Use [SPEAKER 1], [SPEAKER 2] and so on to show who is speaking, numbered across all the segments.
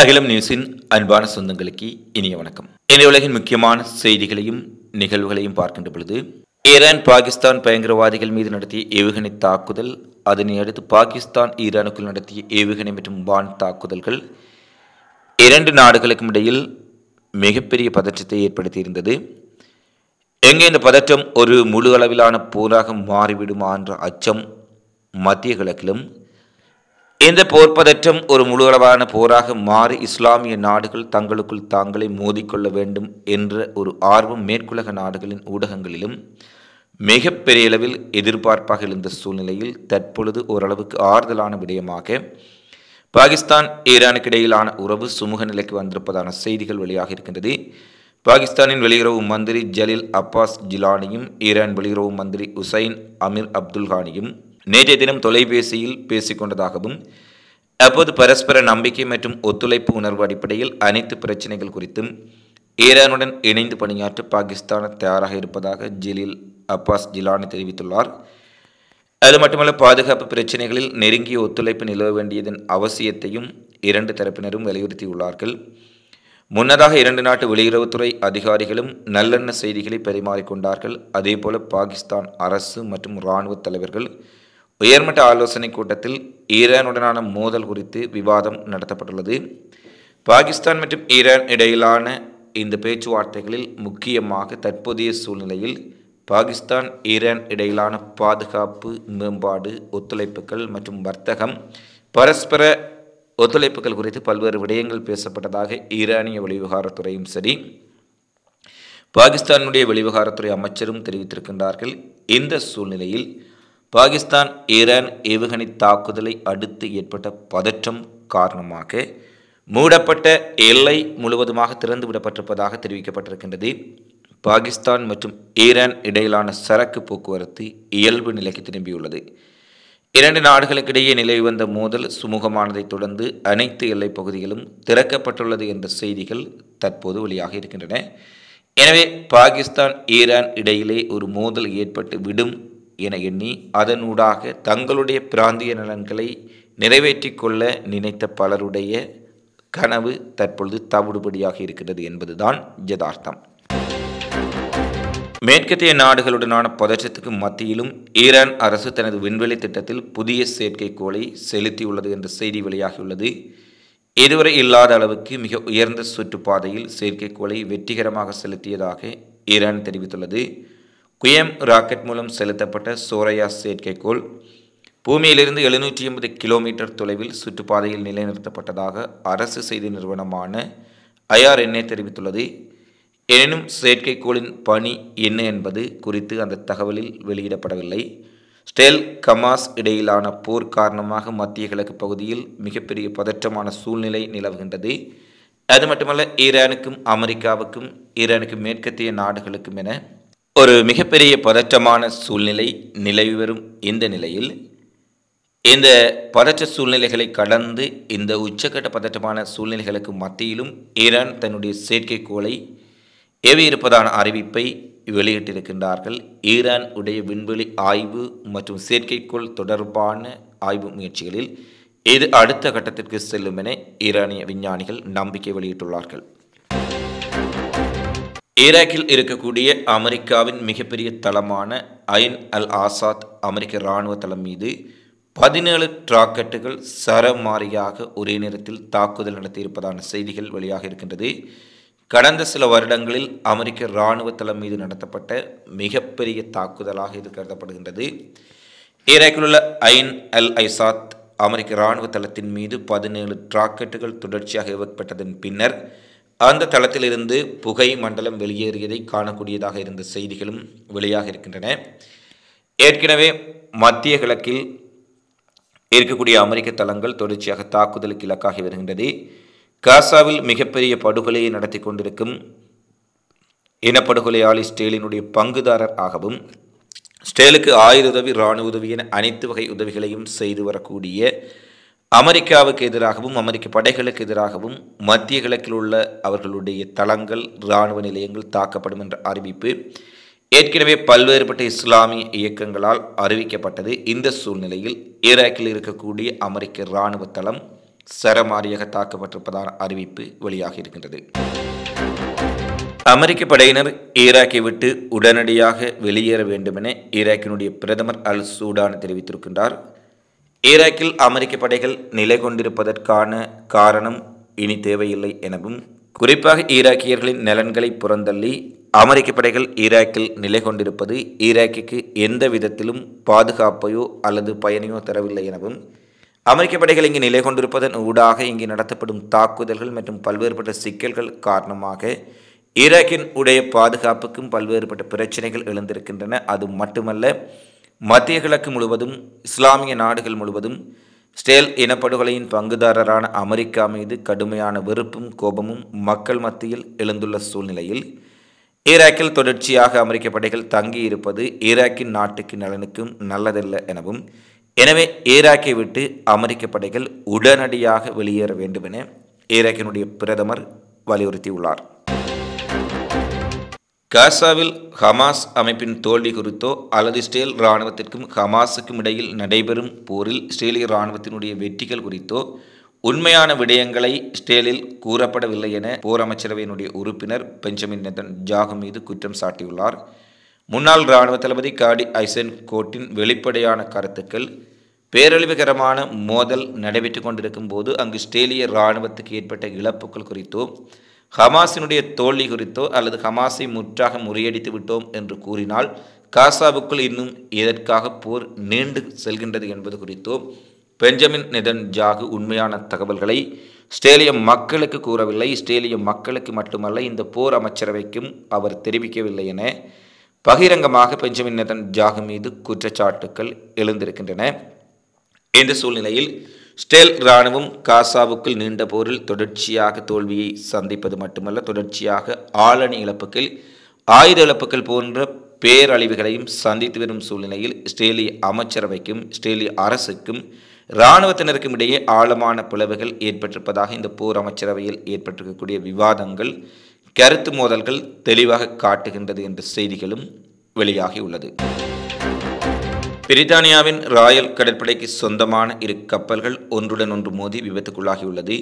[SPEAKER 1] அகிலம் நியூஸின் அன்பான சொந்தங்களுக்கு இனிய வணக்கம் இன்றைய உலகின் முக்கியமான செய்திகளையும் நிகழ்வுகளையும் பார்க்கின்ற பொழுது ஈரான் பாகிஸ்தான் பயங்கரவாதிகள் மீது நடத்திய ஏவுகணை தாக்குதல் அதனை அடுத்து பாகிஸ்தான் ஈரானுக்குள் நடத்திய ஏவுகணை மற்றும் வான் தாக்குதல்கள் இரண்டு நாடுகளுக்கும் இடையில் மிகப்பெரிய பதற்றத்தை ஏற்படுத்தியிருந்தது எங்கே இந்த பதற்றம் ஒரு முழு அளவிலான போராக மாறிவிடுமா என்ற அச்சம் மத்திய கிழக்கிலும் இந்த போர் பதற்றம் ஒரு முழுவளவான போராக மாறி இஸ்லாமிய நாடுகள் தங்களுக்குள் தாங்களை மோதிக்கொள்ள வேண்டும் என்ற ஒரு ஆர்வம் மேற்குலக நாடுகளின் ஊடகங்களிலும் மிகப்பெரிய அளவில் எதிர்பார்ப்பாக இருந்த சூழ்நிலையில் தற்பொழுது ஓரளவுக்கு ஆறுதலான விடயமாக பாகிஸ்தான் ஈரானுக்கு இடையிலான உறவு சுமூக நிலைக்கு வந்திருப்பதான செய்திகள் வெளியாக இருக்கின்றது பாகிஸ்தானின் வெளியுறவு மந்திரி ஜலீல் அப்பாஸ் ஜிலானியும் ஈரான் வெளியுறவு மந்திரி உசைன் அமீர் அப்துல் கானியும் நேற்றைய தினம் தொலைபேசியில் பேசிக்கொண்டதாகவும் அப்போது பரஸ்பர நம்பிக்கை மற்றும் ஒத்துழைப்பு உணர்வு அடிப்படையில் அனைத்து பிரச்சனைகள் குறித்தும் ஈரானுடன் இணைந்து பணியாற்ற பாகிஸ்தான் தயாராக இருப்பதாக ஜிலில் அப்பாஸ் ஜிலானி தெரிவித்துள்ளார் அது மட்டுமல்ல பாதுகாப்பு பிரச்சனைகளில் நெருங்கிய ஒத்துழைப்பு நிலவ வேண்டியதன் அவசியத்தையும் இரண்டு தரப்பினரும் வலியுறுத்தியுள்ளார்கள்
[SPEAKER 2] முன்னதாக இரண்டு
[SPEAKER 1] நாட்டு வெளியுறவுத்துறை அதிகாரிகளும் நல்லெண்ண செய்திகளை பரிமாறிக்கொண்டார்கள் அதேபோல பாகிஸ்தான் அரசு மற்றும் இராணுவ தலைவர்கள் உயர்மட்ட ஆலோசனைக் கூட்டத்தில் ஈரானுடனான மோதல் குறித்து விவாதம் நடத்தப்பட்டுள்ளது பாகிஸ்தான் மற்றும் ஈரான் இடையிலான இந்த பேச்சுவார்த்தைகளில் முக்கியமாக தற்போதைய சூழ்நிலையில் பாகிஸ்தான் ஈரான் இடையிலான பாதுகாப்பு மேம்பாடு ஒத்துழைப்புகள் மற்றும் வர்த்தகம் பரஸ்பர ஒத்துழைப்புகள் குறித்து பல்வேறு விடயங்கள் பேசப்பட்டதாக ஈரானிய வெளிவகாரத்துறையும் சரி பாகிஸ்தானுடைய வெளிவகாரத்துறை அமைச்சரும் தெரிவித்திருக்கின்றார்கள் இந்த சூழ்நிலையில் பாகிஸ்தான் ஈரான் ஏவுகணை தாக்குதலை அடுத்து ஏற்பட்ட பதற்றம் காரணமாக மூடப்பட்ட எல்லை முழுவதுமாக திறந்து விடப்பட்டிருப்பதாக தெரிவிக்கப்பட்டிருக்கின்றது பாகிஸ்தான் மற்றும் ஈரான் இடையிலான சரக்கு போக்குவரத்து இயல்பு நிலைக்கு திரும்பியுள்ளது இரண்டு நாடுகளுக்கிடையே நிலவி வந்த மோதல் சுமூகமானதை தொடர்ந்து அனைத்து எல்லைப் பகுதிகளும் திறக்கப்பட்டுள்ளது என்ற செய்திகள் தற்போது வெளியாக இருக்கின்றன எனவே பாகிஸ்தான் ஈரான் இடையிலே ஒரு மோதல் ஏற்பட்டு விடும் என எண்ணி அதனூடாக தங்களுடைய பிராந்திய நலன்களை நிறைவேற்றி கொள்ள நினைத்த பலருடைய கனவு தற்பொழுது தவிடுபடியாக இருக்கிறது என்பதுதான் யதார்த்தம் மேற்கத்திய நாடுகளுடனான பதற்றத்துக்கு மத்தியிலும் ஈரான் அரசு தனது விண்வெளி திட்டத்தில் புதிய செயற்கைக்கோளை செலுத்தியுள்ளது என்ற செய்தி வெளியாகியுள்ளது இதுவரை இல்லாத அளவுக்கு மிக உயர்ந்த சுற்றுப்பாதையில் செயற்கைக்கோளை வெற்றிகரமாக செலுத்தியதாக ஈரான் தெரிவித்துள்ளது குயம் ராக்கெட் மூலம் செலுத்தப்பட்ட சோரையா செயற்கைக்கோள் பூமியிலிருந்து எழுநூற்றி எண்பது கிலோமீட்டர் தொலைவில் சுற்றுப்பாதையில் நிலைநிறுத்தப்பட்டதாக அரசு செய்தி நிறுவனமான ஐஆர்என்ஏ தெரிவித்துள்ளது எனினும் செயற்கைக்கோளின் பணி என்ன என்பது குறித்து அந்த தகவலில் வெளியிடப்படவில்லை ஸ்டெல் கமாஸ் இடையிலான போர் காரணமாக மத்திய கிழக்கு பகுதியில் மிகப்பெரிய பதற்றமான சூழ்நிலை நிலவுகின்றது அது மட்டுமல்ல ஈரானுக்கும் அமெரிக்காவுக்கும் ஈரானுக்கும் மேற்கத்திய நாடுகளுக்கும் என ஒரு மிகப்பெரிய பதற்றமான சூழ்நிலை நிலவி வரும் இந்த நிலையில் இந்த பதற்ற சூழ்நிலைகளை கடந்து இந்த உச்சக்கட்ட பதற்றமான சூழ்நிலைகளுக்கு மத்தியிலும் ஈரான் தன்னுடைய செயற்கைக்கோளை ஏவியிருப்பதான அறிவிப்பை வெளியிட்டிருக்கின்றார்கள் ஈரான் உடைய விண்வெளி ஆய்வு மற்றும் செயற்கைக்கோள் தொடர்பான ஆய்வு முயற்சிகளில் இது அடுத்த கட்டத்திற்கு செல்லும் என ஈரானிய விஞ்ஞானிகள் நம்பிக்கை வெளியிட்டுள்ளார்கள் ஈராக்கில் இருக்கக்கூடிய அமெரிக்காவின் மிகப்பெரிய தளமான ஐன் அல் ஆசாத் அமெரிக்க இராணுவ தளம் மீது பதினேழு ராக்கெட்டுகள் சரமாரியாக ஒரே நேரத்தில் தாக்குதல் நடத்தியிருப்பதான செய்திகள் வெளியாக இருக்கின்றது கடந்த சில வருடங்களில் அமெரிக்க இராணுவ தளம் மீது நடத்தப்பட்ட மிகப்பெரிய தாக்குதலாக இது கருதப்படுகின்றது ஈராக்கில் உள்ள ஐன் அல் ஐசாத் அமெரிக்க இராணுவ தளத்தின் மீது பதினேழு ராக்கெட்டுகள் தொடர்ச்சியாக ஏற்பட்டதன் பின்னர் அந்த தளத்திலிருந்து புகை மண்டலம் வெளியேறியதை காணக்கூடியதாக இருந்த செய்திகளும் வெளியாக இருக்கின்றன ஏற்கனவே மத்திய கிழக்கில் இருக்கக்கூடிய அமெரிக்க தளங்கள் தொடர்ச்சியாக தாக்குதலுக்கு இலக்காகி வருகின்றது காசாவில் மிகப்பெரிய படுகொலையை நடத்தி கொண்டிருக்கும் இனப்படுகொலையாளி ஸ்டேலினுடைய பங்குதாரர் ஆகவும் ஸ்டேலுக்கு ஆயுத உதவி இராணுவ உதவி என அனைத்து வகை உதவிகளையும் செய்து வரக்கூடிய அமெரிக்காவுக்கு எதிராகவும் அமெரிக்க படைகளுக்கு எதிராகவும் மத்திய கிழக்கில் உள்ள அவர்களுடைய தளங்கள் இராணுவ நிலையங்கள் தாக்கப்படும் என்ற அறிவிப்பு ஏற்கனவே பல்வேறுபட்ட இஸ்லாமிய இயக்கங்களால் அறிவிக்கப்பட்டது இந்த சூழ்நிலையில் ஈராக்கில் இருக்கக்கூடிய அமெரிக்க இராணுவ தளம் சரமாரியாக தாக்கப்பட்டிருப்பதான அறிவிப்பு வெளியாக இருக்கின்றது அமெரிக்க படையினர் ஈராக்கை விட்டு உடனடியாக வெளியேற வேண்டுமென ஈராக்கினுடைய பிரதமர் அல் சூடான் தெரிவித்திருக்கின்றார் ஈராக்கில் அமெரிக்க படைகள் நிலை கொண்டிருப்பதற்கான காரணம் இனி தேவையில்லை எனவும் குறிப்பாக ஈராக்கியர்களின் நலன்களை புறந்தள்ளி அமெரிக்க படைகள் ஈராக்கில் நிலை கொண்டிருப்பது ஈராக்கிற்கு எந்த விதத்திலும் பாதுகாப்பையோ அல்லது பயனையோ தரவில்லை எனவும் அமெரிக்க படைகள் இங்கு நிலை கொண்டிருப்பதன் ஊடாக இங்கு நடத்தப்படும் தாக்குதல்கள் மற்றும் பல்வேறுபட்ட சிக்கல்கள் காரணமாக ஈராக்கின் உடைய பாதுகாப்புக்கும் பல்வேறுபட்ட பிரச்சனைகள் எழுந்திருக்கின்றன அது மட்டுமல்ல மத்திய கிழக்கு முழுவதும் இஸ்லாமிய நாடுகள் முழுவதும் ஸ்டேல் இனப்படுகொலையின் பங்குதாரரான அமெரிக்கா மீது கடுமையான வெறுப்பும் கோபமும் மக்கள் மத்தியில் எழுந்துள்ள சூழ்நிலையில் ஈராக்கில் தொடர்ச்சியாக அமெரிக்க படைகள் தங்கியிருப்பது ஈராக்கின் நாட்டுக்கு நலனுக்கும் நல்லதல்ல எனவும் எனவே ஈராக்கை விட்டு அமெரிக்க படைகள் உடனடியாக வெளியேற வேண்டுமென ஈராக்கினுடைய பிரதமர் வலியுறுத்தியுள்ளார் காசாவில் ஹமாஸ் அமைப்பின் தோல்வி குறித்தோ அல்லது இஸ்ரேல் இராணுவத்திற்கும் ஹமாஸுக்கும் இடையில் நடைபெறும் போரில் இஸ்ரேலிய இராணுவத்தினுடைய வெற்றிகள் குறித்தோ உண்மையான விடயங்களை ஸ்டேலில் கூறப்படவில்லை என போர் அமைச்சரவையினுடைய உறுப்பினர் பெஞ்சமின் நெதன் ஜாகு மீது குற்றம் சாட்டியுள்ளார் முன்னாள் இராணுவ தளபதி காடி ஐசன் கோட்டின் வெளிப்படையான கருத்துக்கள் பேரழிவுகரமான மோதல் நடைபெற்று கொண்டிருக்கும் போது அங்கு ஸ்டேலிய இராணுவத்துக்கு ஏற்பட்ட இழப்புகள் குறித்தோ ஹமாஸினுடைய தோல்வி குறித்தோ அல்லது ஹமாஸை முற்றாக முறியடித்து விட்டோம் என்று கூறினால் காசாவுக்குள் இன்னும் எதற்காக போர் நீண்டு செல்கின்றது என்பது குறித்தோ பெஞ்சமின் நிதன் ஜாகு உண்மையான தகவல்களை ஸ்டேலிய மக்களுக்கு கூறவில்லை ஸ்டேலிய மக்களுக்கு மட்டுமல்ல இந்த போர் அமைச்சரவைக்கும் அவர் தெரிவிக்கவில்லை என பகிரங்கமாக பெஞ்சமின் நிதன் ஜாகு மீது குற்றச்சாட்டுக்கள் எழுந்திருக்கின்றன இந்த சூழ்நிலையில் ஸ்டேல் இராணுவம் காசாவுக்குள் நீண்ட போரில் தொடர்ச்சியாக தோல்வியை சந்திப்பது மட்டுமல்ல தொடர்ச்சியாக ஆளணி இழப்புகள் ஆயுத இழப்புகள் போன்ற பேரழிவுகளையும் சந்தித்து வரும் சூழ்நிலையில் இஸ்ரேலிய அமைச்சரவைக்கும் இஸ்ரேலிய அரசுக்கும் இராணுவத்தினருக்கும் இடையே ஆழமான பிளவுகள் ஏற்பட்டிருப்பதாக இந்த போர் அமைச்சரவையில் ஏற்பட்டிருக்கக்கூடிய விவாதங்கள் கருத்து மோதல்கள் தெளிவாக காட்டுகின்றது என்ற செய்திகளும் வெளியாகி உள்ளது பிரித்தானியாவின் ராயல் கடற்படைக்கு சொந்தமான இரு கப்பல்கள் ஒன்றுடன் ஒன்று மோதி விபத்துக்குள்ளாகியுள்ளது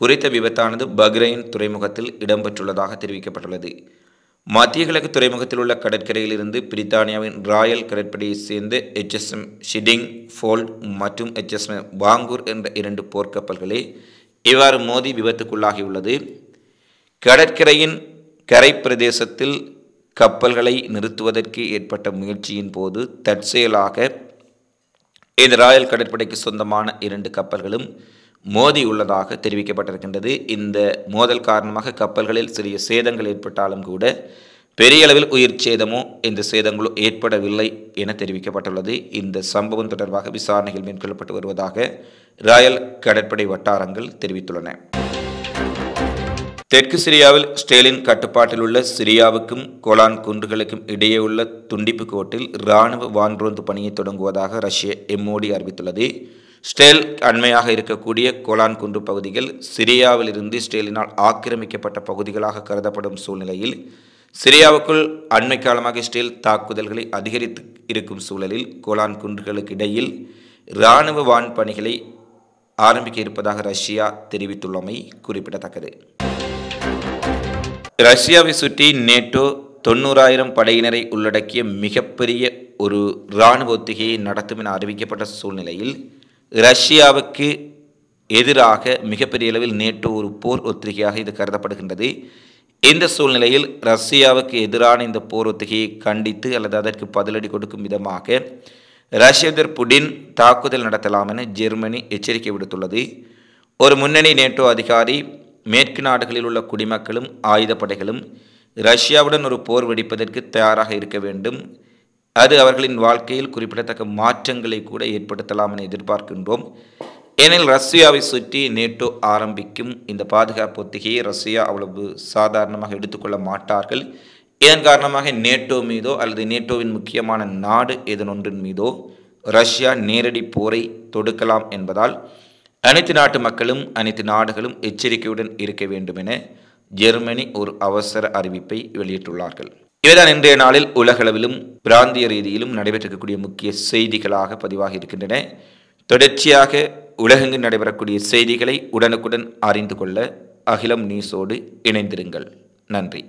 [SPEAKER 1] குறித்த விபத்தானது பஹ்ரைன் துறைமுகத்தில் இடம்பெற்றுள்ளதாக தெரிவிக்கப்பட்டுள்ளது மத்திய கிழக்கு துறைமுகத்தில் உள்ள கடற்கரையிலிருந்து பிரித்தானியாவின் ராயல் கடற்படையைச் சேர்ந்த எச்எஸ்எம் ஷிடிங் ஃபோல்ட் மற்றும் எச்எஸ்எம் பாங்கூர் என்ற இரண்டு போர்க்கப்பல்களே இவ்வாறு மோதி விபத்துக்குள்ளாகியுள்ளது கடற்கரையின் கரை பிரதேசத்தில் கப்பல்களை நிறுத்துவதற்கு ஏற்பட்ட முயற்சியின் போது தற்செயலாக இந்த ராயல் கடற்படைக்கு சொந்தமான இரண்டு கப்பல்களும் மோதி உள்ளதாக தெரிவிக்கப்பட்டிருக்கின்றது இந்த மோதல் காரணமாக கப்பல்களில் சிறிய சேதங்கள் ஏற்பட்டாலும் கூட பெரிய அளவில் உயிர் சேதமோ இந்த சேதங்களோ ஏற்படவில்லை என தெரிவிக்கப்பட்டுள்ளது இந்த சம்பவம் தொடர்பாக விசாரணைகள் மேற்கொள்ளப்பட்டு வருவதாக ராயல் கடற்படை வட்டாரங்கள் தெரிவித்துள்ளன தெற்கு சிரியாவில் ஸ்டேலின் கட்டுப்பாட்டில் உள்ள சிரியாவுக்கும் கோலான் குன்றுகளுக்கும் இடையே உள்ள துண்டிப்பு கோட்டில் இராணுவ வான்ரோந்து பணியை தொடங்குவதாக ரஷ்ய எம்ஓடி அறிவித்துள்ளது ஸ்டேல் அண்மையாக இருக்கக்கூடிய கோலான் குன்று பகுதிகள் சிரியாவிலிருந்து ஸ்டேலினால் ஆக்கிரமிக்கப்பட்ட பகுதிகளாக கருதப்படும் சூழ்நிலையில் சிரியாவுக்குள் அண்மை காலமாக ஸ்டேல் தாக்குதல்களை அதிகரித்து இருக்கும் சூழலில் கோலான் குன்றுகளுக்கு இடையில் இராணுவ வான் பணிகளை ஆரம்பிக்க இருப்பதாக ரஷ்யா தெரிவித்துள்ளமை குறிப்பிடத்தக்கது ரஷ்யாவை சுற்றி நேட்டோ தொண்ணூறாயிரம் படையினரை உள்ளடக்கிய மிகப்பெரிய ஒரு இராணுவ ஒத்திகையை நடத்தும் என அறிவிக்கப்பட்ட சூழ்நிலையில் ரஷ்யாவுக்கு எதிராக மிகப்பெரிய அளவில் நேட்டோ ஒரு போர் ஒத்திகையாக இது கருதப்படுகின்றது இந்த சூழ்நிலையில் ரஷ்யாவுக்கு எதிரான இந்த போர் ஒத்திகையை கண்டித்து அல்லது அதற்கு பதிலடி கொடுக்கும் விதமாக அதிபர் புடின் தாக்குதல் நடத்தலாம் என ஜெர்மனி எச்சரிக்கை விடுத்துள்ளது ஒரு முன்னணி நேட்டோ அதிகாரி மேற்கு நாடுகளில் உள்ள குடிமக்களும் ஆயுதப்படைகளும் ரஷ்யாவுடன் ஒரு போர் வெடிப்பதற்கு தயாராக இருக்க வேண்டும் அது அவர்களின் வாழ்க்கையில் குறிப்பிடத்தக்க மாற்றங்களை கூட ஏற்படுத்தலாம் என எதிர்பார்க்கின்றோம் ஏனெனில் ரஷ்யாவை சுற்றி நேட்டோ ஆரம்பிக்கும் இந்த பாதுகாப்பு ஒத்திகையை ரஷ்யா அவ்வளவு சாதாரணமாக எடுத்துக்கொள்ள மாட்டார்கள் இதன் காரணமாக நேட்டோ மீதோ அல்லது நேட்டோவின் முக்கியமான நாடு எதனொன்றின் மீதோ ரஷ்யா நேரடி போரை தொடுக்கலாம் என்பதால் அனைத்து நாட்டு மக்களும் அனைத்து நாடுகளும் எச்சரிக்கையுடன் இருக்க வேண்டும் என ஜெர்மனி ஒரு அவசர அறிவிப்பை வெளியிட்டுள்ளார்கள் இவைதான் இன்றைய நாளில் உலகளவிலும் பிராந்திய ரீதியிலும் நடைபெற்றிருக்கக்கூடிய முக்கிய செய்திகளாக பதிவாக இருக்கின்றன தொடர்ச்சியாக உலகெங்கு நடைபெறக்கூடிய செய்திகளை உடனுக்குடன் அறிந்து கொள்ள அகிலம் நியூஸோடு இணைந்திருங்கள் நன்றி